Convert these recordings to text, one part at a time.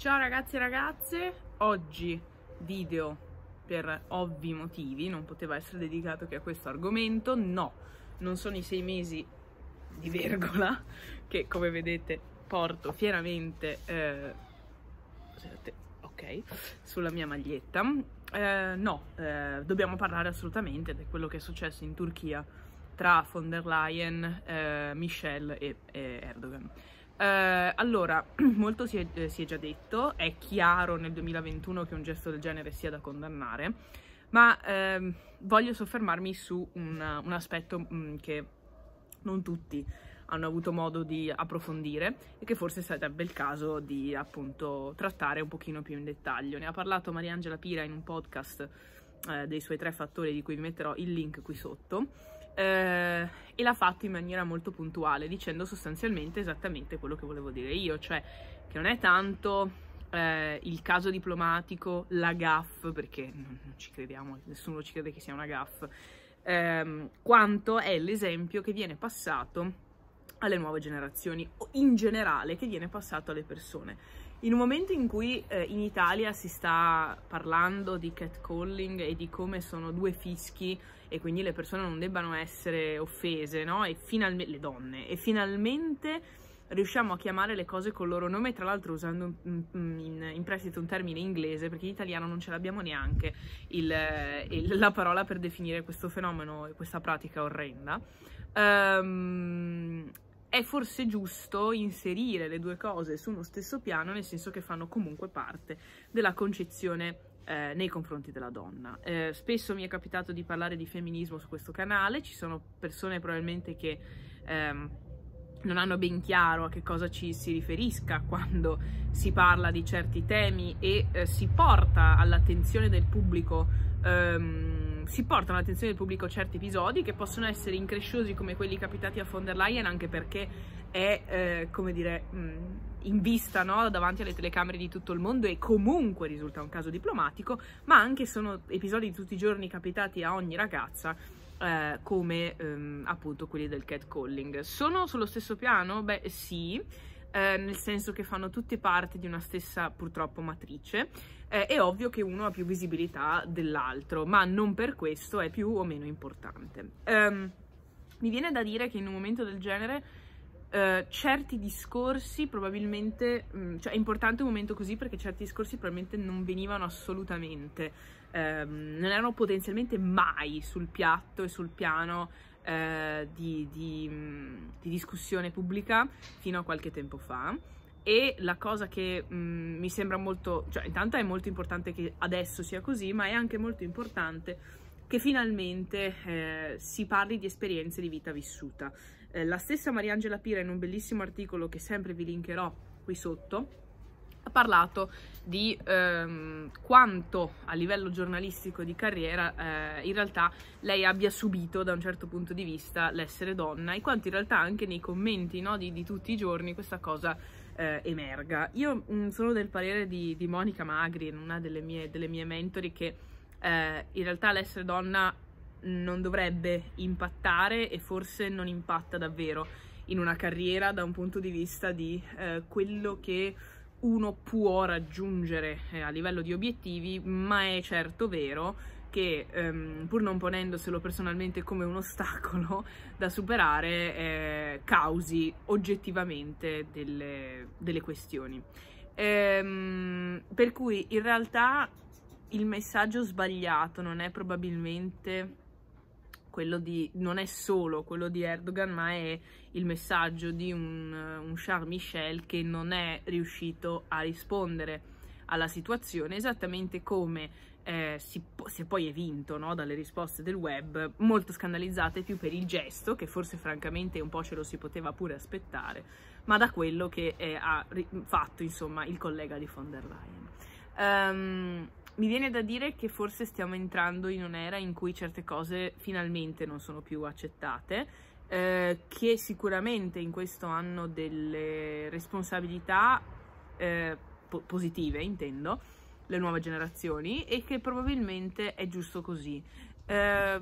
Ciao ragazzi e ragazze, oggi video per ovvi motivi, non poteva essere dedicato che a questo argomento, no, non sono i sei mesi di virgola che come vedete porto fieramente eh, ok, sulla mia maglietta, eh, no, eh, dobbiamo parlare assolutamente di quello che è successo in Turchia tra von der Leyen, eh, Michel e, e Erdogan eh, allora, molto si è, eh, si è, già detto, è chiaro nel 2021 che un gesto del genere sia da condannare, ma ehm, voglio soffermarmi su un, un aspetto mh, mm, che non tutti hanno avuto modo di approfondire e che forse sarebbe il caso di appunto trattare un pochino più in dettaglio. Ne ha parlato Mariangela Pira in un podcast eh, dei suoi tre fattori di cui vi metterò il link qui sotto eh, e l'ha fatto in maniera molto puntuale, dicendo sostanzialmente esattamente quello che volevo dire io, cioè che non è tanto eh, il caso diplomatico, la gaff, perché non, non, ci crediamo, nessuno ci crede che sia una gaff, ehm, quanto è l'esempio che viene passato alle nuove generazioni o in generale che viene passato alle persone. In un momento in cui eh, in Italia si sta parlando di catcalling e di come sono due fischi e quindi le persone non debbano essere offese, no? E finalmente, le donne, e finalmente riusciamo a chiamare le cose col loro nome, tra l'altro usando in, in, in, prestito un termine inglese, perché in italiano non ce l'abbiamo neanche il, il, la parola per definire questo fenomeno e questa pratica orrenda. Um, è forse giusto inserire le due cose su uno stesso piano, nel senso che fanno comunque parte della concezione eh, nei confronti della donna. Eh, spesso mi è capitato di parlare di femminismo su questo canale, ci sono persone probabilmente che ehm, non hanno ben chiaro a che cosa ci si riferisca quando si parla di certi temi e eh, si porta all'attenzione del pubblico ehm, si portano all'attenzione del pubblico certi episodi che possono essere incresciosi come quelli capitati a von der Leyen anche perché è, eh, come dire, mh, mm, in vista no? davanti alle telecamere di tutto il mondo e comunque risulta un caso diplomatico, ma anche sono episodi di tutti i giorni capitati a ogni ragazza eh, come ehm, appunto quelli del catcalling. Sono sullo stesso piano? Beh sì eh, nel senso che fanno tutte parte di una stessa purtroppo matrice. Eh, è ovvio che uno ha più visibilità dell'altro, ma non per questo è più o meno importante. Um, mi viene da dire che in un momento del genere Uh, certi discorsi probabilmente, mh, mm, cioè è importante un momento così perché certi discorsi probabilmente non venivano assolutamente, um, non erano potenzialmente mai sul piatto e sul piano eh, di, di, mm, di, discussione pubblica fino a qualche tempo fa. E la cosa che mh, mm, mi sembra molto, cioè intanto è molto importante che adesso sia così, ma è anche molto importante che finalmente eh, si parli di esperienze di vita vissuta. Eh, la stessa Mariangela Pira in un bellissimo articolo che sempre vi linkerò qui sotto, ha parlato di ehm, quanto a livello giornalistico di carriera eh, in realtà lei abbia subito da un certo punto di vista l'essere donna e quanto in realtà anche nei commenti no, di, di, tutti i giorni questa cosa eh, emerga. Io mh, mm, sono del parere di, di, Monica Magri, una delle mie, delle mie mentori, che eh, in realtà l'essere donna non dovrebbe impattare e forse non impatta davvero in una carriera da un punto di vista di eh, quello che uno può raggiungere eh, a livello di obiettivi, ma è certo vero che ehm, pur non ponendoselo personalmente come un ostacolo da superare, eh, causi oggettivamente delle, delle questioni. Ehm, per cui in realtà il messaggio sbagliato non è probabilmente quello di, non è solo quello di Erdogan, ma è il messaggio di un, un Charles Michel che non è riuscito a rispondere alla situazione, esattamente come eh, si, è poi è vinto no, dalle risposte del web, molto scandalizzate più per il gesto, che forse francamente un po' ce lo si poteva pure aspettare, ma da quello che eh, ha fatto insomma il collega di von der Leyen. Um, mi viene da dire che forse stiamo entrando in un'era in cui certe cose finalmente non sono più accettate, eh, che sicuramente in questo hanno delle responsabilità eh, po positive, intendo, le nuove generazioni, e che probabilmente è giusto così. Eh,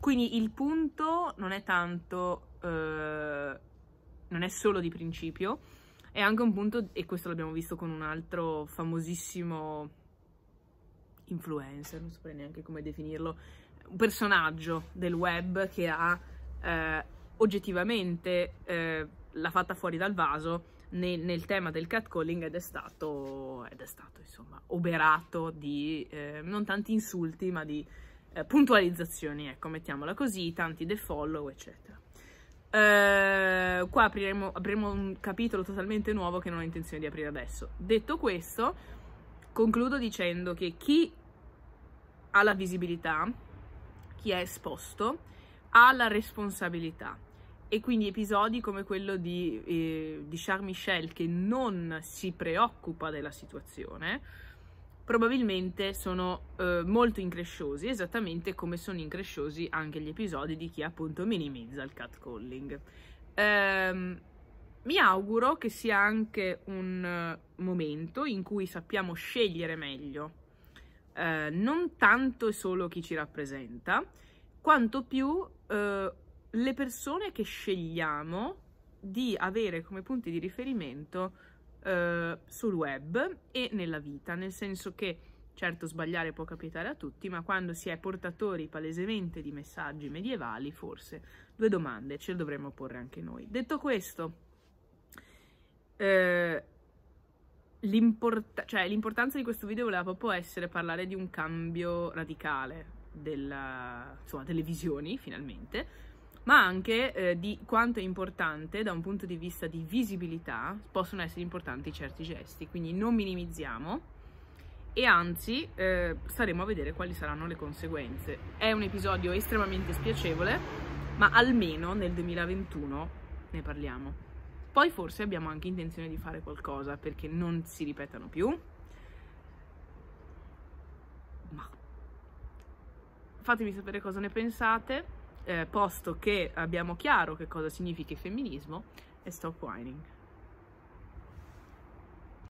quindi il punto non è tanto, eh, non è solo di principio, è anche un punto, e questo l'abbiamo visto con un altro famosissimo influencer, non saprei neanche come definirlo, un personaggio del web che ha eh, oggettivamente eh, l'ha fatta fuori dal vaso nel, nel, tema del catcalling ed è stato, ed è stato insomma oberato di eh, non tanti insulti ma di eh, puntualizzazioni, ecco mettiamola così, tanti defollow eccetera. Uh, qua apriremo, apriremo, un capitolo totalmente nuovo che non ho intenzione di aprire adesso. Detto questo, Concludo dicendo che chi ha la visibilità, chi è esposto, ha la responsabilità e quindi episodi come quello di, eh, di, Charles Michel che non si preoccupa della situazione probabilmente sono eh, molto incresciosi, esattamente come sono incresciosi anche gli episodi di chi appunto minimizza il catcalling. Ehm, mi auguro che sia anche un eh, momento in cui sappiamo scegliere meglio, eh, non tanto e solo chi ci rappresenta, quanto più eh, le persone che scegliamo di avere come punti di riferimento eh, sul web e nella vita, nel senso che certo sbagliare può capitare a tutti, ma quando si è portatori palesemente di messaggi medievali, forse due domande ce le dovremmo porre anche noi. Detto questo, eh, l'import- cioè, l'importanza di questo video voleva proprio essere parlare di un cambio radicale della, insomma, delle visioni, finalmente, ma anche eh, di quanto è importante da un punto di vista di visibilità possono essere importanti certi gesti, quindi non minimizziamo e anzi eh, staremo a vedere quali saranno le conseguenze. È un episodio estremamente spiacevole, ma almeno nel 2021 ne parliamo. Poi forse abbiamo anche intenzione di fare qualcosa perché non si ripetano più. Ma fatemi sapere cosa ne pensate, eh, posto che abbiamo chiaro che cosa significa il femminismo e stop whining.